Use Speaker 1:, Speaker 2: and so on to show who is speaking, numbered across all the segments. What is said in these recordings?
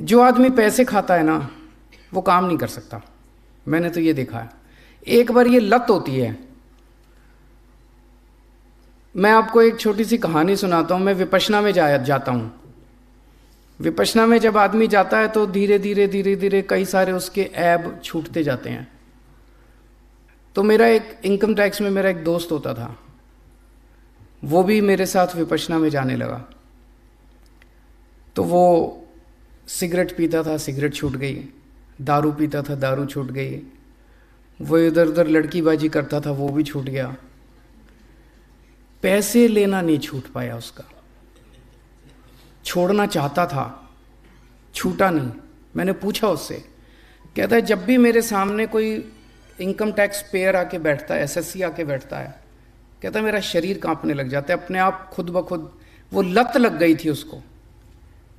Speaker 1: जो आदमी पैसे खाता है ना वो काम नहीं कर सकता मैंने तो ये देखा है एक बार ये लत होती है मैं आपको एक छोटी सी कहानी सुनाता हूँ मैं विपशना में जा जाता हूँ विपशना में जब आदमी जाता है तो धीरे धीरे धीरे धीरे कई सारे उसके ऐब छूटते जाते हैं तो मेरा एक इनकम टैक्स में मेरा एक दोस्त होता था वो भी मेरे साथ विपशना में जाने लगा तो वो सिगरेट पीता था सिगरेट छूट गई दारू पीता था दारू छूट गई वो इधर उधर लड़कीबाजी करता था वो भी छूट गया पैसे लेना नहीं छूट पाया उसका छोड़ना चाहता था छूटा नहीं मैंने पूछा उससे कहता है जब भी मेरे सामने कोई इनकम टैक्स पेयर आके बैठता है एसएससी आके बैठता है कहता है मेरा शरीर कांपने लग जाता है अपने आप खुद ब खुद वो लत लग गई थी उसको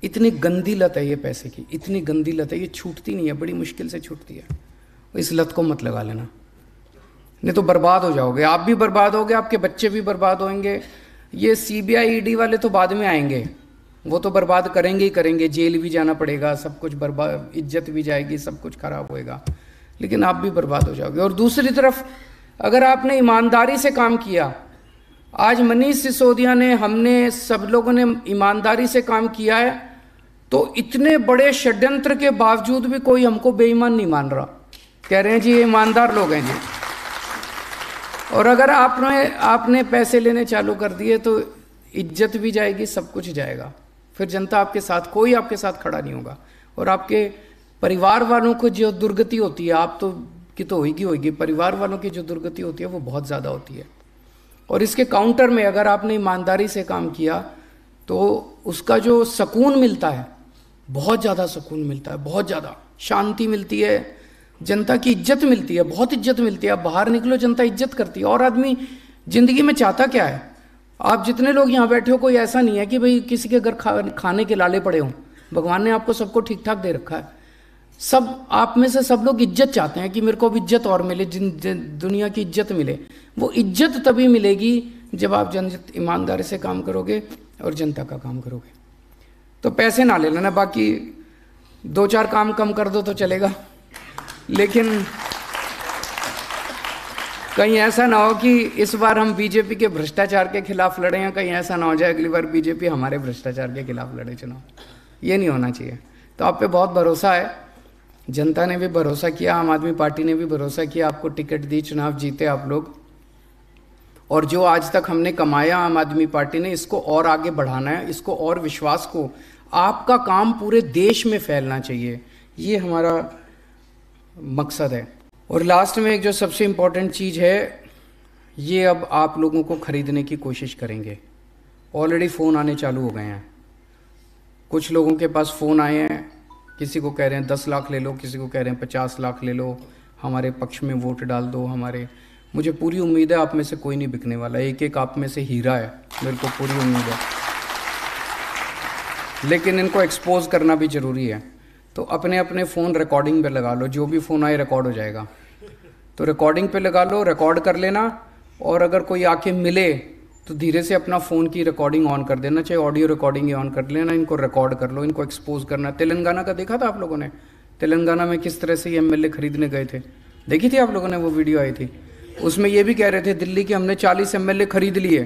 Speaker 1: इतनी गंदी लत है ये पैसे की इतनी गंदी लत है ये छूटती नहीं है बड़ी मुश्किल से छूटती है इस लत को मत लगा लेना नहीं तो बर्बाद हो जाओगे आप भी बर्बाद होगे आपके बच्चे भी बर्बाद होंगे ये सी बी आई ईडी वाले तो बाद में आएंगे वो तो बर्बाद करेंगे ही करेंगे जेल भी जाना पड़ेगा सब कुछ बर्बाद इज्जत भी जाएगी सब कुछ खराब होएगा लेकिन आप भी बर्बाद हो जाओगे और दूसरी तरफ अगर आपने ईमानदारी से काम किया आज मनीष सिसोदिया ने हमने सब लोगों ने ईमानदारी से काम किया है तो इतने बड़े षड्यंत्र के बावजूद भी कोई हमको बेईमान नहीं मान रहा कह रहे हैं जी ये ईमानदार लोग हैं और अगर आपने आपने पैसे लेने चालू कर दिए तो इज्जत भी जाएगी सब कुछ जाएगा फिर जनता आपके साथ कोई आपके साथ खड़ा नहीं होगा और आपके परिवार वालों को जो दुर्गति होती है आप तो की तो होगी होगी परिवार वालों की जो दुर्गति होती है वो बहुत ज़्यादा होती है और इसके काउंटर में अगर आपने ईमानदारी से काम किया तो उसका जो सुकून मिलता है बहुत ज़्यादा सुकून मिलता है बहुत ज़्यादा शांति मिलती है जनता की इज्जत मिलती है बहुत इज्जत मिलती है आप बाहर निकलो जनता इज्जत करती है और आदमी ज़िंदगी में चाहता क्या है आप जितने लोग यहाँ बैठे हो कोई ऐसा नहीं है कि भाई किसी के घर खा, खाने के लाले पड़े हों भगवान ने आपको सबको ठीक ठाक दे रखा है सब आप में से सब लोग इज्जत चाहते हैं कि मेरे को अब इज्जत और मिले जिन, जिन दुनिया की इज्जत मिले वो इज्जत तभी मिलेगी जब आप जन ईमानदारी से काम करोगे और जनता का काम करोगे तो पैसे ना ले लेना बाकी दो चार काम कम कर दो तो चलेगा लेकिन कहीं ऐसा ना हो कि इस बार हम बीजेपी के भ्रष्टाचार के खिलाफ लड़े हैं कहीं ऐसा ना हो जाए अगली बार बीजेपी हमारे भ्रष्टाचार के खिलाफ लड़े चुनाव ये नहीं होना चाहिए तो आप पे बहुत भरोसा है जनता ने भी भरोसा किया आम आदमी पार्टी ने भी भरोसा किया आपको टिकट दी चुनाव जीते आप लोग और जो आज तक हमने कमाया आम आदमी पार्टी ने इसको और आगे बढ़ाना है इसको और विश्वास को आपका काम पूरे देश में फैलना चाहिए ये हमारा मकसद है और लास्ट में एक जो सबसे इम्पोर्टेंट चीज़ है ये अब आप लोगों को ख़रीदने की कोशिश करेंगे ऑलरेडी फ़ोन आने चालू हो गए हैं कुछ लोगों के पास फ़ोन आए हैं किसी को कह रहे हैं दस लाख ले लो किसी को कह रहे हैं पचास लाख ले लो हमारे पक्ष में वोट डाल दो हमारे मुझे पूरी उम्मीद है आप में से कोई नहीं बिकने वाला एक एक आप में से हीरा है मेरे को पूरी उम्मीद है लेकिन इनको एक्सपोज करना भी ज़रूरी है तो अपने अपने फ़ोन रिकॉर्डिंग पे लगा लो जो भी फ़ोन आए रिकॉर्ड हो जाएगा तो रिकॉर्डिंग पे लगा लो रिकॉर्ड कर लेना और अगर कोई आके मिले तो धीरे से अपना फ़ोन की रिकॉर्डिंग ऑन कर देना चाहे ऑडियो रिकॉर्डिंग ही ऑन कर लेना इनको रिकॉर्ड कर लो इनको एक्सपोज करना तेलंगाना का देखा था आप लोगों ने तेलंगाना में किस तरह से ये एम खरीदने गए थे देखी थी आप लोगों ने वो वीडियो आई थी उसमें ये भी कह रहे थे दिल्ली के हमने चालीस एम खरीद लिए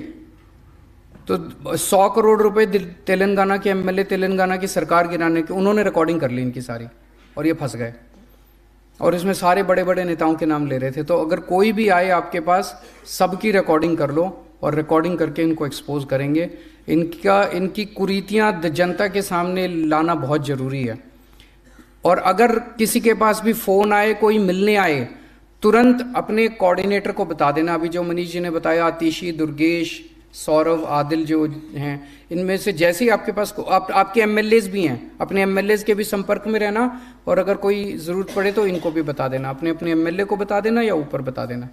Speaker 1: तो सौ करोड़ रुपए तेलंगाना के एम तेलंगाना की सरकार गिराने के उन्होंने रिकॉर्डिंग कर ली इनकी सारी और ये फंस गए और इसमें सारे बड़े बड़े नेताओं के नाम ले रहे थे तो अगर कोई भी आए आपके पास सबकी रिकॉर्डिंग कर लो और रिकॉर्डिंग करके इनको एक्सपोज करेंगे इनका इनकी कुरीतियाँ जनता के सामने लाना बहुत ज़रूरी है और अगर किसी के पास भी फ़ोन आए कोई मिलने आए तुरंत अपने कोऑर्डिनेटर को बता देना अभी जो मनीष जी ने बताया आतिशी दुर्गेश सौरभ आदिल जो हैं इनमें से जैसे ही आपके पास आप, आपके एम भी हैं अपने एम के भी संपर्क में रहना और अगर कोई ज़रूरत पड़े तो इनको भी बता देना अपने अपने एम को बता देना या ऊपर बता देना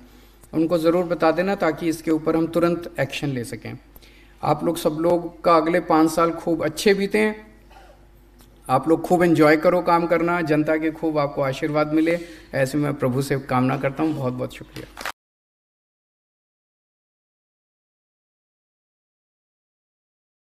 Speaker 1: उनको ज़रूर बता देना ताकि इसके ऊपर हम तुरंत एक्शन ले सकें आप लोग सब लोग का अगले पाँच साल खूब अच्छे हैं आप लोग खूब एंजॉय करो काम करना जनता के खूब आपको आशीर्वाद मिले ऐसे में प्रभु से कामना करता हूँ बहुत बहुत शुक्रिया